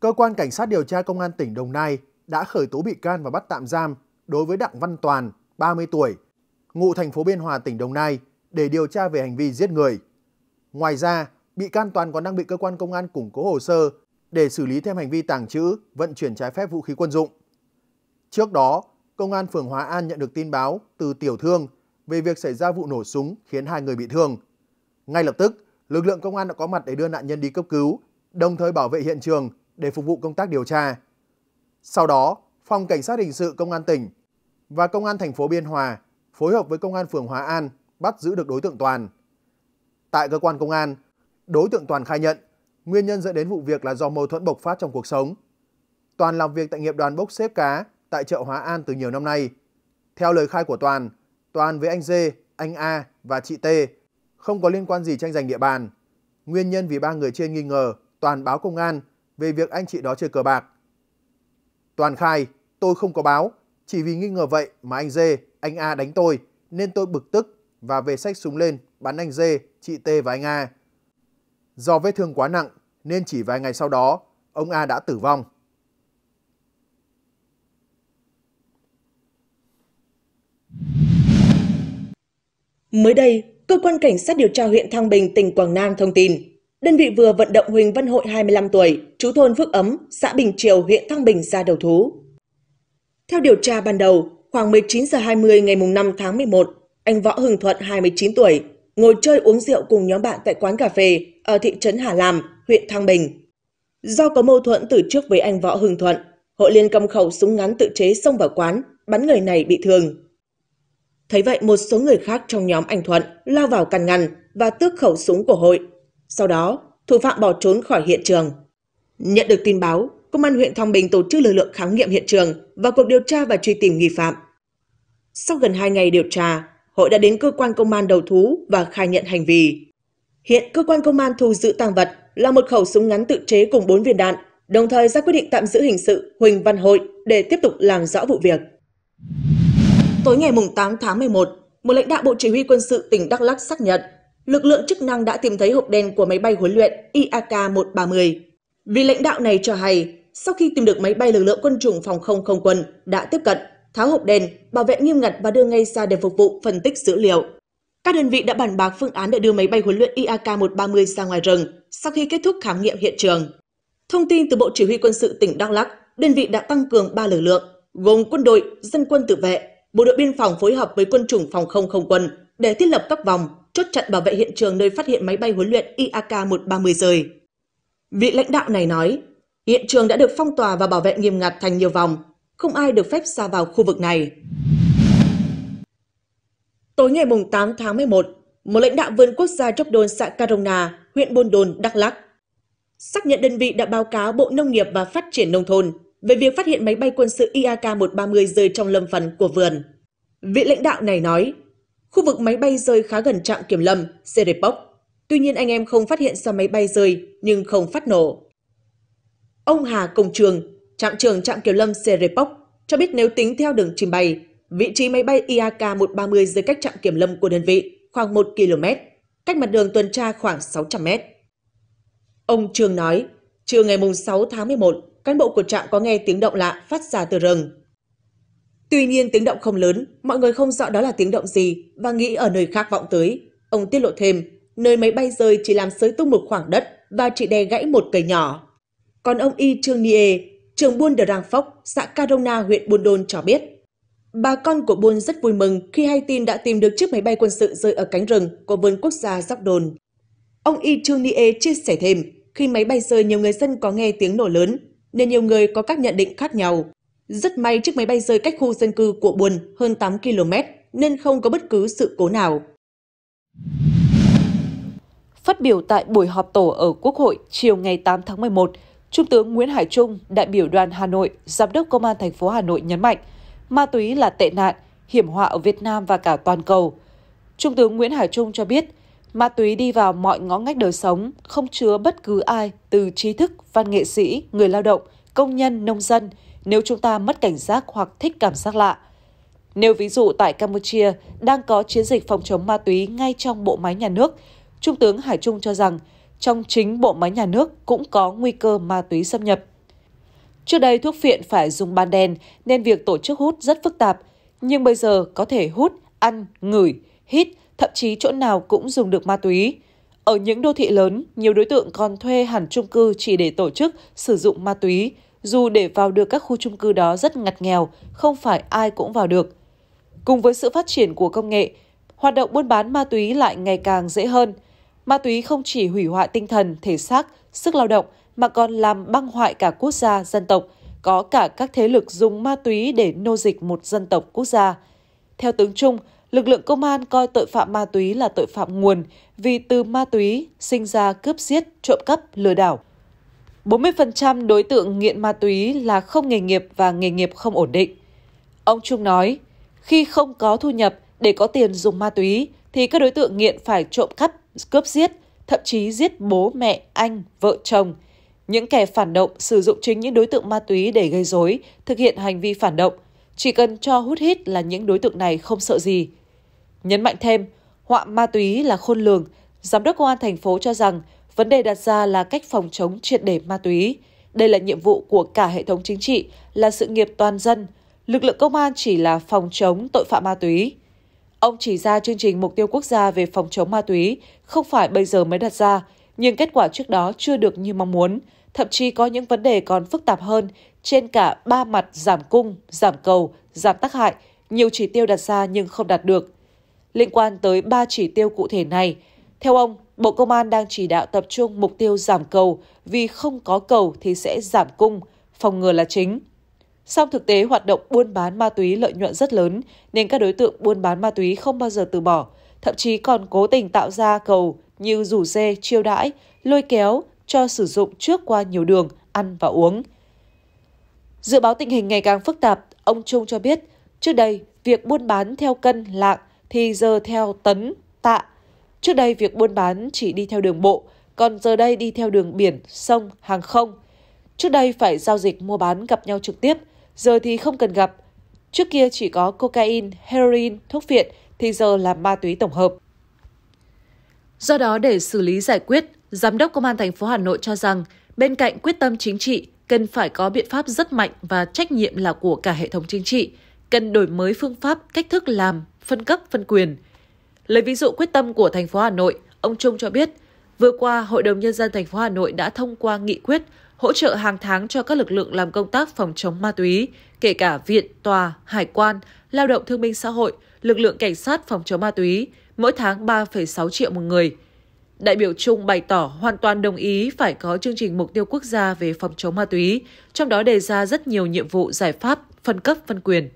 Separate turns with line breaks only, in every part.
cơ quan cảnh sát điều tra công an tỉnh Đồng Nai đã khởi tố bị can và bắt tạm giam đối với Đặng Văn Toàn, 30 tuổi, ngụ thành phố Biên Hòa, tỉnh Đồng Nai để điều tra về hành vi giết người. Ngoài ra, bị can Toàn còn đang bị cơ quan công an củng cố hồ sơ để xử lý thêm hành vi tàng trữ, vận chuyển trái phép vũ khí quân dụng. Trước đó, công an phường Hóa An nhận được tin báo từ tiểu thương về việc xảy ra vụ nổ súng khiến hai người bị thương. Ngay lập tức, lực lượng công an đã có mặt để đưa nạn nhân đi cấp cứu, đồng thời bảo vệ hiện trường để phục vụ công tác điều tra. Sau đó, Phòng Cảnh sát Hình sự Công an tỉnh và Công an thành phố Biên Hòa phối hợp với Công an phường hóa An bắt giữ được đối tượng Toàn. Tại cơ quan công an, đối tượng Toàn khai nhận nguyên nhân dẫn đến vụ việc là do mâu thuẫn bộc phát trong cuộc sống. Toàn làm việc tại nghiệp đoàn bốc xếp cá tại chợ Hóa An từ nhiều năm nay. Theo lời khai của Toàn, Toàn với anh Dê, anh A và chị T không có liên quan gì tranh giành địa bàn. Nguyên nhân vì ba người trên nghi ngờ, Toàn báo công an về việc anh chị đó chơi cờ bạc. Toàn khai, tôi không có báo, chỉ vì nghi ngờ vậy mà anh Dê, anh A đánh tôi, nên tôi bực tức và về sách súng lên bắn anh Dê, chị T và anh A. Do vết thương quá nặng nên chỉ vài ngày sau đó, ông A đã tử vong.
Mới đây, cơ quan cảnh sát điều tra huyện Thăng Bình, tỉnh Quảng Nam thông tin, Đơn vị vừa vận động Huỳnh Văn Hội 25 tuổi, chú thôn Phước Ấm, xã Bình Triều, huyện Thăng Bình ra đầu thú. Theo điều tra ban đầu, khoảng 19 giờ 20 ngày 5 tháng 11, anh Võ Hưng Thuận 29 tuổi, ngồi chơi uống rượu cùng nhóm bạn tại quán cà phê ở thị trấn Hà Lam, huyện Thăng Bình. Do có mâu thuẫn từ trước với anh Võ Hưng Thuận, Hội Liên cầm khẩu súng ngắn tự chế xông vào quán, bắn người này bị thương. Thấy vậy, một số người khác trong nhóm anh Thuận lao vào can ngăn và tước khẩu súng của Hội sau đó, thủ phạm bỏ trốn khỏi hiện trường. Nhận được tin báo, Công an huyện Thong Bình tổ chức lực lượng khám nghiệm hiện trường và cuộc điều tra và truy tìm nghi phạm. Sau gần 2 ngày điều tra, Hội đã đến cơ quan công an đầu thú và khai nhận hành vi. Hiện cơ quan công an thu giữ tăng vật là một khẩu súng ngắn tự chế cùng 4 viên đạn, đồng thời ra quyết định tạm giữ hình sự Huỳnh Văn Hội để tiếp tục làm rõ vụ việc. Tối ngày 8 tháng 11, một lãnh đạo Bộ Chỉ huy Quân sự tỉnh Đắk Lắk xác nhận lực lượng chức năng đã tìm thấy hộp đen của máy bay huấn luyện IAK-130. Vì lãnh đạo này cho hay, sau khi tìm được máy bay lực lượng quân chủng phòng không không quân đã tiếp cận, tháo hộp đen, bảo vệ nghiêm ngặt và đưa ngay ra để phục vụ phân tích dữ liệu. Các đơn vị đã bàn bạc phương án để đưa máy bay huấn luyện IAK-130 ra ngoài rừng sau khi kết thúc khám nghiệm hiện trường. Thông tin từ Bộ Chỉ huy Quân sự tỉnh Đắk Lắk, đơn vị đã tăng cường 3 lực lượng, gồm quân đội, dân quân tự vệ, bộ đội biên phòng phối hợp với quân chủng phòng không không quân để thiết lập các vòng, chốt chặn bảo vệ hiện trường nơi phát hiện máy bay huấn luyện IAK-130 rời. Vị lãnh đạo này nói, hiện trường đã được phong tỏa và bảo vệ nghiêm ngặt thành nhiều vòng, không ai được phép ra vào khu vực này. Tối ngày 8 tháng 11, một lãnh đạo vườn quốc gia Jordan xã Carona, huyện Buôn Đôn, Đắk Lắk, xác nhận đơn vị đã báo cáo Bộ Nông nghiệp và Phát triển Nông thôn về việc phát hiện máy bay quân sự IAK-130 rơi trong lâm phần của vườn. Vị lãnh đạo này nói, Khu vực máy bay rơi khá gần trạm kiểm lâm, Serepok. Tuy nhiên anh em không phát hiện ra máy bay rơi, nhưng không phát nổ. Ông Hà Công Trường, trạm trưởng trạm kiểm lâm Serepok, cho biết nếu tính theo đường trình bày, vị trí máy bay IAK-130 dưới cách trạm kiểm lâm của đơn vị khoảng 1 km, cách mặt đường tuần tra khoảng 600 m. Ông Trường nói, trưa ngày 6 tháng 11, cán bộ của trạm có nghe tiếng động lạ phát ra từ rừng. Tuy nhiên tiếng động không lớn, mọi người không rõ đó là tiếng động gì và nghĩ ở nơi khác vọng tới. Ông tiết lộ thêm, nơi máy bay rơi chỉ làm sới tung một khoảng đất và chỉ đè gãy một cây nhỏ. Còn ông Y Trương Nie, trường buôn Đờ Rang Phóc, xã Carona, huyện Buôn Đôn cho biết. Bà con của Buôn rất vui mừng khi hay tin đã tìm được chiếc máy bay quân sự rơi ở cánh rừng của vườn quốc gia Dóc Đồn. Ông Y Trương Nie chia sẻ thêm, khi máy bay rơi nhiều người dân có nghe tiếng nổ lớn, nên nhiều người có các nhận định khác nhau. Rất may chiếc máy bay rơi cách khu dân cư của Buồn hơn 8 km nên không có bất cứ sự cố nào. Phát biểu tại buổi họp tổ ở Quốc hội chiều
ngày 8 tháng 11, Trung tướng Nguyễn Hải Trung, đại biểu đoàn Hà Nội, Giám đốc Công an thành phố Hà Nội nhấn mạnh, ma túy là tệ nạn, hiểm họa ở Việt Nam và cả toàn cầu. Trung tướng Nguyễn Hải Trung cho biết, ma túy đi vào mọi ngõ ngách đời sống, không chứa bất cứ ai từ trí thức, văn nghệ sĩ, người lao động, công nhân, nông dân – nếu chúng ta mất cảnh giác hoặc thích cảm giác lạ. Nếu ví dụ tại Campuchia đang có chiến dịch phòng chống ma túy ngay trong bộ máy nhà nước, Trung tướng Hải Trung cho rằng trong chính bộ máy nhà nước cũng có nguy cơ ma túy xâm nhập. Trước đây thuốc phiện phải dùng ban đèn nên việc tổ chức hút rất phức tạp, nhưng bây giờ có thể hút, ăn, ngửi, hít, thậm chí chỗ nào cũng dùng được ma túy. Ở những đô thị lớn, nhiều đối tượng còn thuê hẳn chung cư chỉ để tổ chức sử dụng ma túy, dù để vào được các khu chung cư đó rất ngặt nghèo, không phải ai cũng vào được. Cùng với sự phát triển của công nghệ, hoạt động buôn bán ma túy lại ngày càng dễ hơn. Ma túy không chỉ hủy hoại tinh thần, thể xác, sức lao động mà còn làm băng hoại cả quốc gia, dân tộc, có cả các thế lực dùng ma túy để nô dịch một dân tộc quốc gia. Theo tướng Trung, lực lượng công an coi tội phạm ma túy là tội phạm nguồn vì từ ma túy sinh ra cướp giết, trộm cắp, lừa đảo – 40% đối tượng nghiện ma túy là không nghề nghiệp và nghề nghiệp không ổn định. Ông Trung nói, khi không có thu nhập để có tiền dùng ma túy thì các đối tượng nghiện phải trộm cắp, cướp giết, thậm chí giết bố, mẹ, anh, vợ chồng. Những kẻ phản động sử dụng chính những đối tượng ma túy để gây rối, thực hiện hành vi phản động. Chỉ cần cho hút hít là những đối tượng này không sợ gì. Nhấn mạnh thêm, họa ma túy là khôn lường, Giám đốc Công an thành phố cho rằng Vấn đề đặt ra là cách phòng chống triệt để ma túy. Đây là nhiệm vụ của cả hệ thống chính trị, là sự nghiệp toàn dân. Lực lượng công an chỉ là phòng chống tội phạm ma túy. Ông chỉ ra chương trình mục tiêu quốc gia về phòng chống ma túy không phải bây giờ mới đặt ra, nhưng kết quả trước đó chưa được như mong muốn, thậm chí có những vấn đề còn phức tạp hơn trên cả ba mặt giảm cung, giảm cầu, giảm tác hại, nhiều chỉ tiêu đặt ra nhưng không đạt được. Liên quan tới ba chỉ tiêu cụ thể này, theo ông, Bộ Công an đang chỉ đạo tập trung mục tiêu giảm cầu vì không có cầu thì sẽ giảm cung, phòng ngừa là chính. Song thực tế hoạt động buôn bán ma túy lợi nhuận rất lớn nên các đối tượng buôn bán ma túy không bao giờ từ bỏ, thậm chí còn cố tình tạo ra cầu như rủ dê, chiêu đãi, lôi kéo cho sử dụng trước qua nhiều đường, ăn và uống. Dự báo tình hình ngày càng phức tạp, ông Trung cho biết, trước đây việc buôn bán theo cân, lạng thì giờ theo tấn, tạ Trước đây việc buôn bán chỉ đi theo đường bộ, còn giờ đây đi theo đường biển, sông, hàng không. Trước đây phải giao dịch mua bán gặp nhau trực tiếp, giờ thì không cần gặp. Trước kia chỉ có cocaine, heroin, thuốc viện, thì giờ là ma túy tổng hợp. Do đó để xử lý giải quyết, Giám đốc Công an thành phố Hà Nội cho rằng bên cạnh quyết tâm chính trị cần phải có biện pháp rất mạnh và trách nhiệm là của cả hệ thống chính trị, cần đổi mới phương pháp, cách thức làm, phân cấp, phân quyền – Lấy ví dụ quyết tâm của thành phố Hà Nội, ông Trung cho biết, vừa qua Hội đồng nhân dân thành phố Hà Nội đã thông qua nghị quyết hỗ trợ hàng tháng cho các lực lượng làm công tác phòng chống ma túy, kể cả viện, tòa, hải quan, lao động thương minh xã hội, lực lượng cảnh sát phòng chống ma túy, mỗi tháng 3,6 triệu một người. Đại biểu Trung bày tỏ hoàn toàn đồng ý phải có chương trình mục tiêu quốc gia về phòng chống ma túy, trong đó đề ra rất nhiều nhiệm vụ giải pháp, phân cấp phân quyền.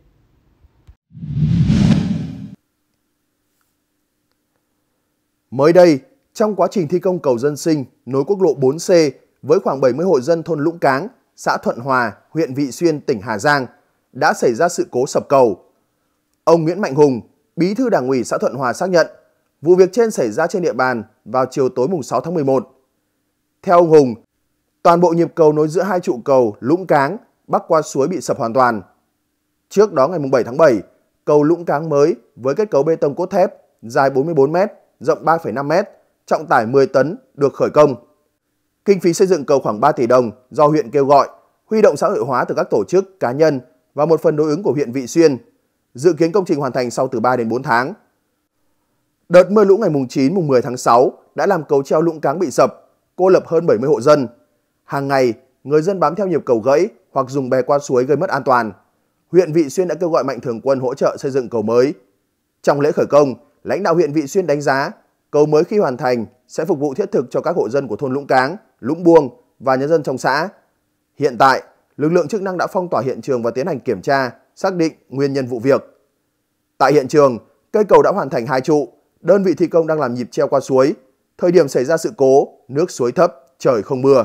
Mới đây, trong quá trình thi công cầu dân sinh nối quốc lộ 4C với khoảng 70 hộ dân thôn Lũng Cáng, xã Thuận Hòa, huyện Vị Xuyên, tỉnh Hà Giang đã xảy ra sự cố sập cầu. Ông Nguyễn Mạnh Hùng, Bí thư Đảng ủy xã Thuận Hòa xác nhận, vụ việc trên xảy ra trên địa bàn vào chiều tối mùng 6 tháng 11. Theo ông Hùng, toàn bộ nhịp cầu nối giữa hai trụ cầu Lũng Cáng bắc qua suối bị sập hoàn toàn. Trước đó ngày mùng 7 tháng 7, cầu Lũng Cáng mới với kết cấu bê tông cốt thép dài 44 mét rộng 3,5 m, trọng tải 10 tấn được khởi công. Kinh phí xây dựng cầu khoảng 3 tỷ đồng do huyện kêu gọi, huy động xã hội hóa từ các tổ chức, cá nhân và một phần đối ứng của huyện Vị Xuyên. Dự kiến công trình hoàn thành sau từ 3 đến 4 tháng. Đợt mưa lũ ngày mùng 9 mùng 10 tháng 6 đã làm cầu treo lũng cáng bị sập, cô lập hơn 70 hộ dân. Hàng ngày, người dân bám theo nhịp cầu gãy hoặc dùng bè qua suối gây mất an toàn. Huyện Vị Xuyên đã kêu gọi mạnh thường quân hỗ trợ xây dựng cầu mới. Trong lễ khởi công, lãnh đạo huyện Vị Xuyên đánh giá cầu mới khi hoàn thành sẽ phục vụ thiết thực cho các hộ dân của thôn Lũng Cáng, Lũng Buông và nhân dân trong xã. Hiện tại, lực lượng chức năng đã phong tỏa hiện trường và tiến hành kiểm tra, xác định nguyên nhân vụ việc. Tại hiện trường, cây cầu đã hoàn thành hai trụ, đơn vị thi công đang làm nhịp treo qua suối. Thời điểm xảy ra sự cố, nước suối thấp, trời không mưa.